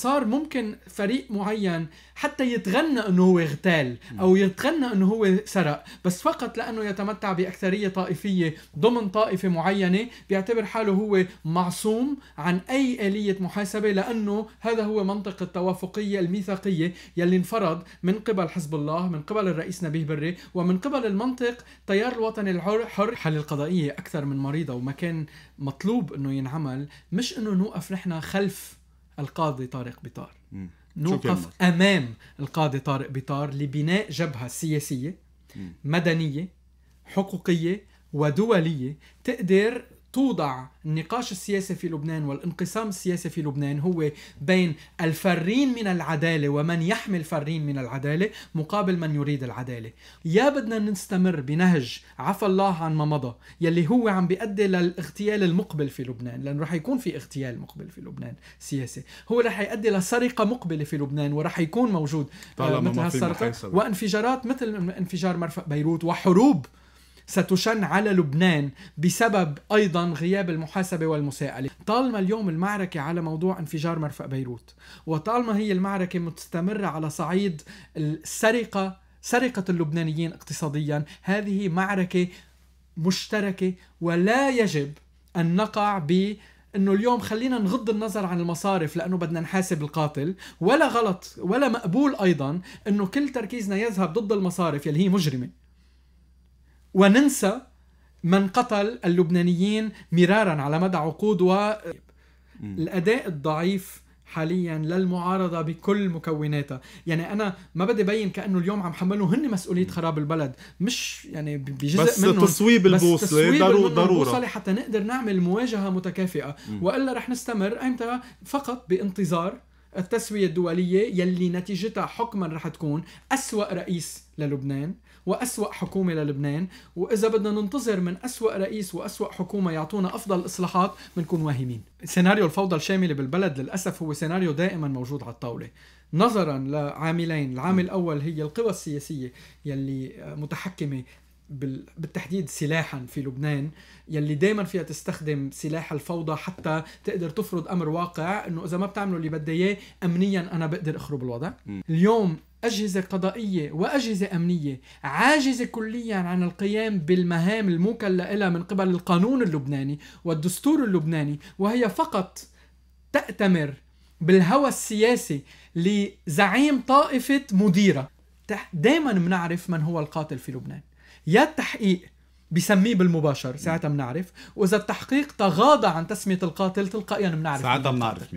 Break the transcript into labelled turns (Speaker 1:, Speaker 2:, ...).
Speaker 1: صار ممكن فريق معين حتى يتغنى انه هو اغتال او يتغنى انه هو سرق بس فقط لانه يتمتع باكثريه طائفيه ضمن طائفه معينه بيعتبر حاله هو معصوم عن اي اليه محاسبه لانه هذا هو منطق التوافقيه الميثاقيه يلي انفرض من قبل حزب الله من قبل الرئيس نبيه بري ومن قبل المنطق تيار الوطني الحر حل القضائيه اكثر من مريضه وما كان مطلوب انه ينعمل مش انه نوقف نحن خلف القاضي طارق بطار نوقف امام القاضي طارق بطار لبناء جبهه سياسيه مدنيه حقوقيه ودوليه تقدر توضع النقاش السياسي في لبنان والانقسام السياسي في لبنان هو بين الفرين من العداله ومن يحمل فرين من العداله مقابل من يريد العداله، يا بدنا نستمر بنهج عفى الله عن ما مضى يلي هو عم بيؤدي للاغتيال المقبل في لبنان، لانه رح يكون في اغتيال مقبل في لبنان سياسي، هو رح يؤدي لسرقه مقبله في لبنان ورح يكون موجود آه، طالما مثل هالسرقه وانفجارات مثل انفجار مرفق بيروت وحروب ستشن على لبنان بسبب أيضا غياب المحاسبة والمساءلة طالما اليوم المعركة على موضوع انفجار مرفأ بيروت وطالما هي المعركة مستمرة على صعيد السرقة سرقة اللبنانيين اقتصاديا هذه معركة مشتركة ولا يجب أن نقع ب انه اليوم خلينا نغض النظر عن المصارف لانه بدنا نحاسب القاتل ولا غلط ولا مقبول ايضا انه كل تركيزنا يذهب ضد المصارف يلي هي مجرمه وننسى من قتل اللبنانيين مرارا على مدى عقود والأداء الضعيف حاليا للمعارضه بكل مكوناتها يعني انا ما بدي بين كانه اليوم عم حملوا هن مسؤوليه خراب البلد مش يعني بجزء بس منهم تصويب البوصله ضروري ضروره حتى نقدر نعمل مواجهه متكافئه والا رح نستمر أنت فقط بانتظار التسوية الدولية يلي نتيجتها حكما رح تكون أسوأ رئيس للبنان وأسوأ حكومة للبنان وإذا بدنا ننتظر من أسوأ رئيس وأسوأ حكومة يعطونا أفضل إصلاحات بنكون واهمين سيناريو الفوضى الشاملة بالبلد للأسف هو سيناريو دائما موجود على الطاولة نظرا لعاملين العامل الاول هي القوى السياسيه يلي متحكمه بالتحديد سلاحا في لبنان يلي دائما فيها تستخدم سلاح الفوضى حتى تقدر تفرض امر واقع انه اذا ما بتعملوا اللي بدي اياه امنيا انا بقدر اخرب الوضع اليوم أجهزة قضائية وأجهزة أمنية عاجزة كليا عن القيام بالمهام الموكله لها من قبل القانون اللبناني والدستور اللبناني وهي فقط تأتمر بالهوى السياسي لزعيم طائفة مديرة دائما بنعرف من هو القاتل في لبنان يا التحقيق بسميه بالمباشر ساعتها بنعرف واذا التحقيق تغاضى عن تسميه القاتل تلقائيا بنعرف ساعتها بنعرف